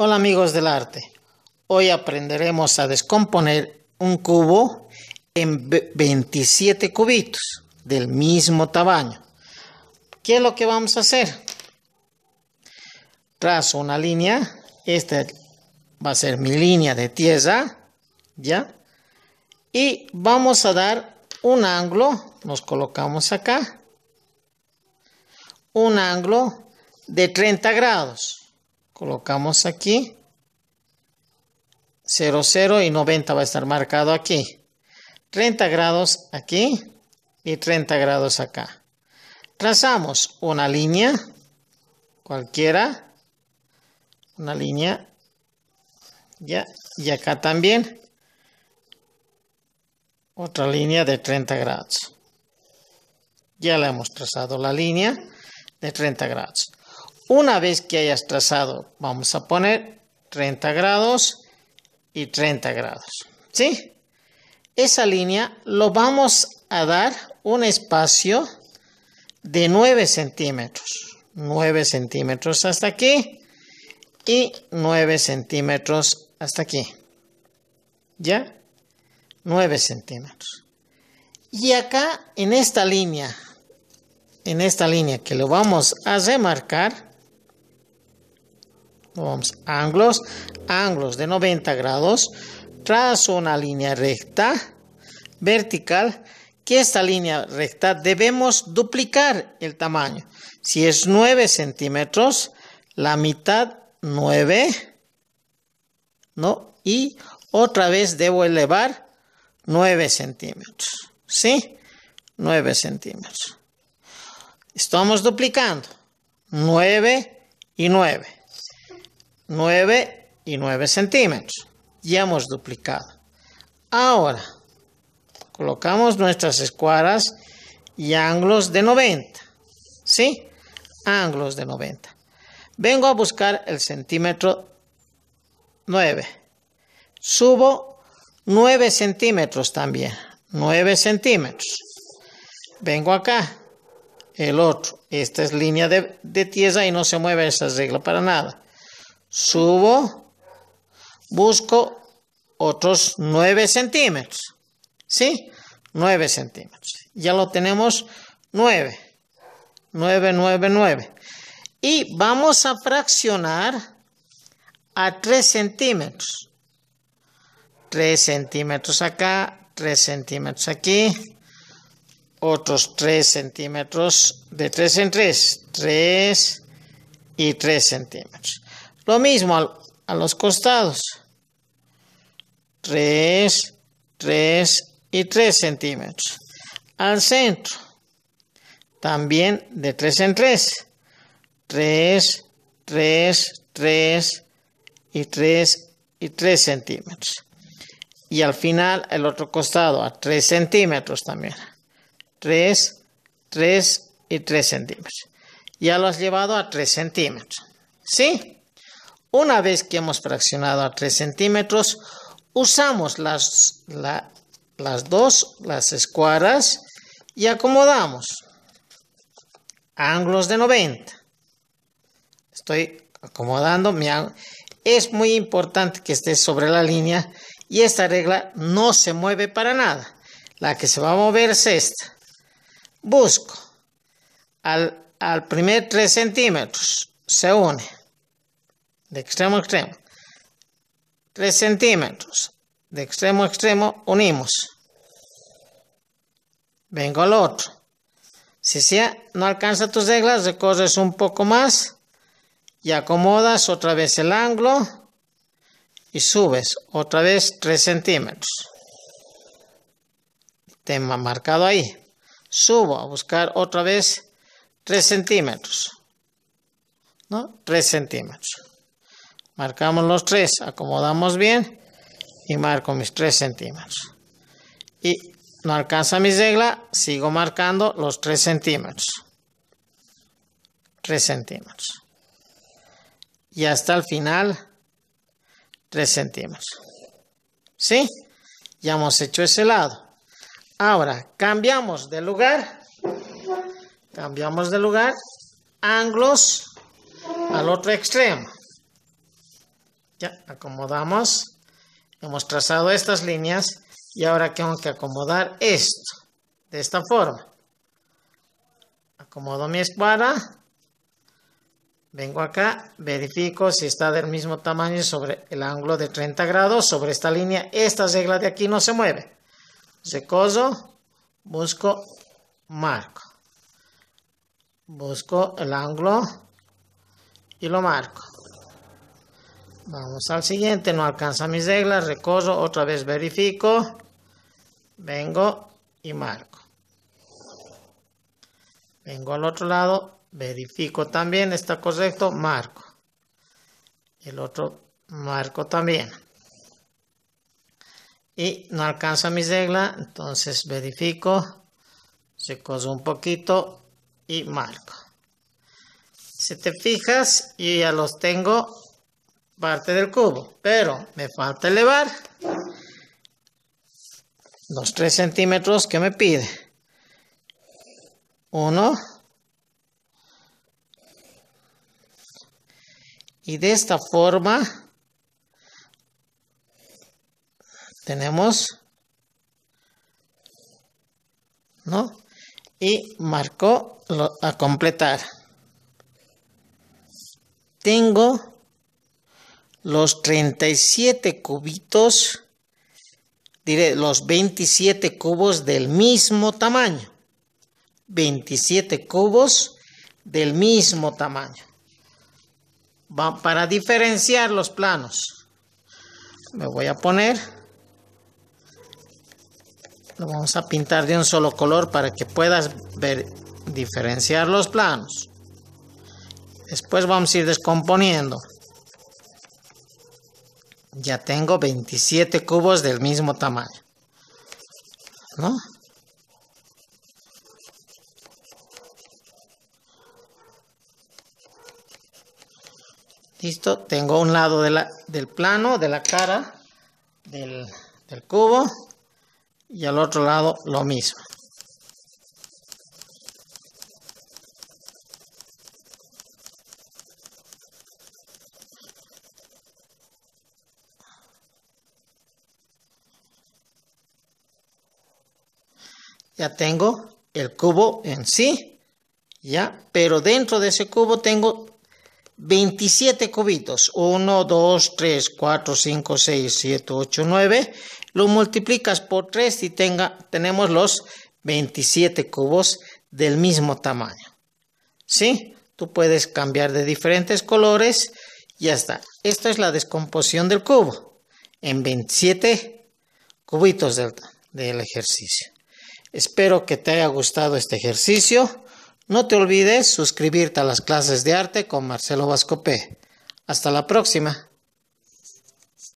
Hola amigos del arte, hoy aprenderemos a descomponer un cubo en 27 cubitos del mismo tamaño. ¿Qué es lo que vamos a hacer? Trazo una línea, esta va a ser mi línea de tierra, ¿ya? Y vamos a dar un ángulo, nos colocamos acá, un ángulo de 30 grados Colocamos aquí. 0, y 90 va a estar marcado aquí. 30 grados aquí y 30 grados acá. Trazamos una línea cualquiera. Una línea. Ya, y acá también. Otra línea de 30 grados. Ya la hemos trazado la línea de 30 grados una vez que hayas trazado, vamos a poner 30 grados y 30 grados, ¿sí? Esa línea lo vamos a dar un espacio de 9 centímetros, 9 centímetros hasta aquí y 9 centímetros hasta aquí, ¿ya? 9 centímetros. Y acá en esta línea, en esta línea que lo vamos a remarcar, Vamos, ángulos, ángulos de 90 grados. Trazo una línea recta, vertical, que esta línea recta debemos duplicar el tamaño. Si es 9 centímetros, la mitad 9, ¿no? Y otra vez debo elevar 9 centímetros, ¿sí? 9 centímetros. Estamos duplicando 9 y 9. 9 y 9 centímetros. Ya hemos duplicado. Ahora, colocamos nuestras escuadras y ángulos de 90. ¿Sí? Ángulos de 90. Vengo a buscar el centímetro 9. Subo 9 centímetros también. 9 centímetros. Vengo acá. El otro. Esta es línea de, de tierra y no se mueve esa regla para nada subo, busco otros 9 centímetros. ¿Sí? 9 centímetros. Ya lo tenemos 9. 9, 9, 9. Y vamos a fraccionar a 3 centímetros. 3 centímetros acá, 3 centímetros aquí. Otros 3 centímetros de 3 en 3. 3 y 3 centímetros. Lo mismo a, los costados. 3, 3 y 3 centímetros. Al centro. También de 3 en 3. 3, 3, 3 y 3 y 3 centímetros. Y al final el otro costado a 3 centímetros también. 3, 3 y 3 centímetros. Ya lo has llevado a 3 centímetros. ¿Sí? Una vez que hemos fraccionado a 3 centímetros, usamos las, las dos, las escuadras, y acomodamos. Ángulos de 90. Estoy acomodando. Mi es muy importante que esté sobre la línea y esta regla no se mueve para nada. La que se va a mover es esta. Busco al, al primer 3 centímetros. Se une de extremo a extremo. 3 centímetros, de extremo a extremo unimos. Vengo al otro. Si no alcanza tus reglas, recorres un poco más y acomodas otra vez el ángulo y subes otra vez 3 centímetros. Tema marcado ahí. Subo a buscar otra vez 3 centímetros. ¿No? 3 centímetros. Marcamos los tres, acomodamos bien y marco mis tres centímetros. Y no alcanza mi regla, sigo marcando los tres centímetros. Tres centímetros. Y hasta el final, tres centímetros. ¿Sí? Ya hemos hecho ese lado. Ahora, cambiamos de lugar. Cambiamos de lugar. Ángulos al otro extremo. Ya, acomodamos. Hemos trazado estas líneas y ahora tengo que acomodar esto de esta forma. Acomodo mi espada. Vengo acá, verifico si está del mismo tamaño sobre el ángulo de 30 grados. Sobre esta línea, esta regla de aquí no se mueve. Recoso, busco, marco. Busco el ángulo y lo marco. Vamos al siguiente, no alcanza mis reglas, recoso otra vez verifico, vengo y marco. Vengo al otro lado, verifico también, está correcto, marco. El otro marco también. Y no alcanza mis reglas, entonces verifico, recorro un poquito y marco. Si te fijas, yo ya los tengo parte del cubo, pero me falta elevar los tres centímetros que me pide. Uno. Y de esta forma tenemos, ¿no? Y marcó a completar. Tengo los 37 cubitos, diré, los 27 cubos del mismo tamaño. 27 cubos del mismo tamaño. para diferenciar los planos, me voy a poner, lo vamos a pintar de un solo color para que puedas ver, diferenciar los planos. Después vamos a ir descomponiendo ya tengo 27 cubos del mismo tamaño. ¿No? Listo, tengo un lado del plano, de la cara del cubo y al otro lado lo mismo. ya tengo el cubo en sí, ya, pero dentro de ese cubo tengo 27 cubitos, 1, 2, 3, 4, 5, 6, 7, 8, 9, lo multiplicas por 3 y tenga, tenemos los 27 cubos del mismo tamaño. ¿Sí? Tú puedes cambiar de diferentes colores. y Ya está. Esta es la descomposición del cubo en 27 cubitos del ejercicio. Espero que te haya gustado este ejercicio. No te olvides suscribirte a las clases de arte con Marcelo Vascopé. Hasta la próxima.